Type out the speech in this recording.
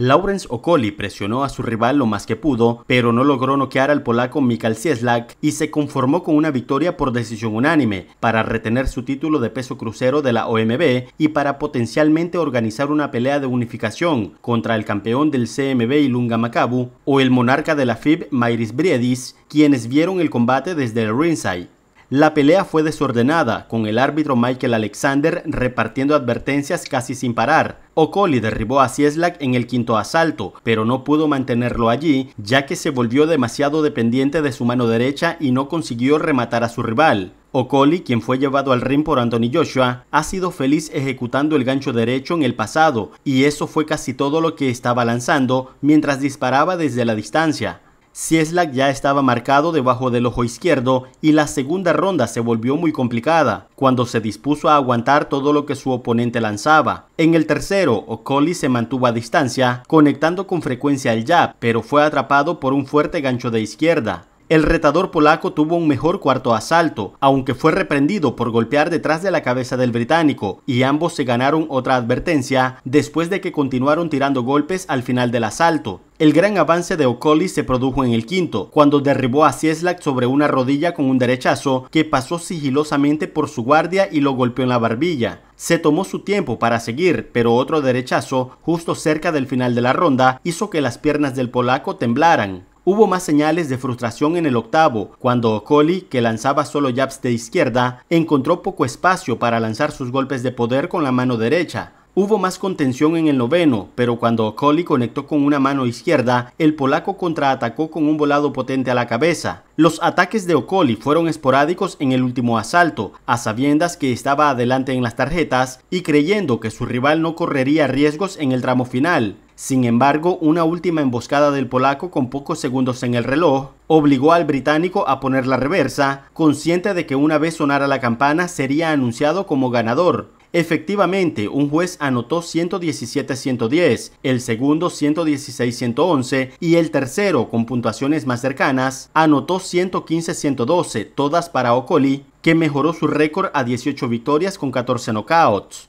Lawrence Okoli presionó a su rival lo más que pudo, pero no logró noquear al polaco Mikal Cieslak y se conformó con una victoria por decisión unánime para retener su título de peso crucero de la OMB y para potencialmente organizar una pelea de unificación contra el campeón del CMB Ilunga Makabu o el monarca de la FIB Mairis Briedis, quienes vieron el combate desde el ringside. La pelea fue desordenada, con el árbitro Michael Alexander repartiendo advertencias casi sin parar. Okoli derribó a Cieslak en el quinto asalto, pero no pudo mantenerlo allí, ya que se volvió demasiado dependiente de su mano derecha y no consiguió rematar a su rival. Okoli, quien fue llevado al ring por Anthony Joshua, ha sido feliz ejecutando el gancho derecho en el pasado, y eso fue casi todo lo que estaba lanzando mientras disparaba desde la distancia. Cieslak ya estaba marcado debajo del ojo izquierdo y la segunda ronda se volvió muy complicada, cuando se dispuso a aguantar todo lo que su oponente lanzaba. En el tercero, Okoli se mantuvo a distancia, conectando con frecuencia el jab, pero fue atrapado por un fuerte gancho de izquierda. El retador polaco tuvo un mejor cuarto asalto, aunque fue reprendido por golpear detrás de la cabeza del británico, y ambos se ganaron otra advertencia después de que continuaron tirando golpes al final del asalto. El gran avance de Okoli se produjo en el quinto, cuando derribó a Cieslak sobre una rodilla con un derechazo que pasó sigilosamente por su guardia y lo golpeó en la barbilla. Se tomó su tiempo para seguir, pero otro derechazo, justo cerca del final de la ronda, hizo que las piernas del polaco temblaran. Hubo más señales de frustración en el octavo, cuando Ocoli, que lanzaba solo jabs de izquierda, encontró poco espacio para lanzar sus golpes de poder con la mano derecha. Hubo más contención en el noveno, pero cuando Ocoli conectó con una mano izquierda, el polaco contraatacó con un volado potente a la cabeza. Los ataques de Ocoli fueron esporádicos en el último asalto, a sabiendas que estaba adelante en las tarjetas y creyendo que su rival no correría riesgos en el tramo final. Sin embargo, una última emboscada del polaco con pocos segundos en el reloj obligó al británico a poner la reversa, consciente de que una vez sonara la campana sería anunciado como ganador. Efectivamente, un juez anotó 117-110, el segundo 116-111 y el tercero, con puntuaciones más cercanas, anotó 115-112, todas para Ocoli, que mejoró su récord a 18 victorias con 14 knockouts.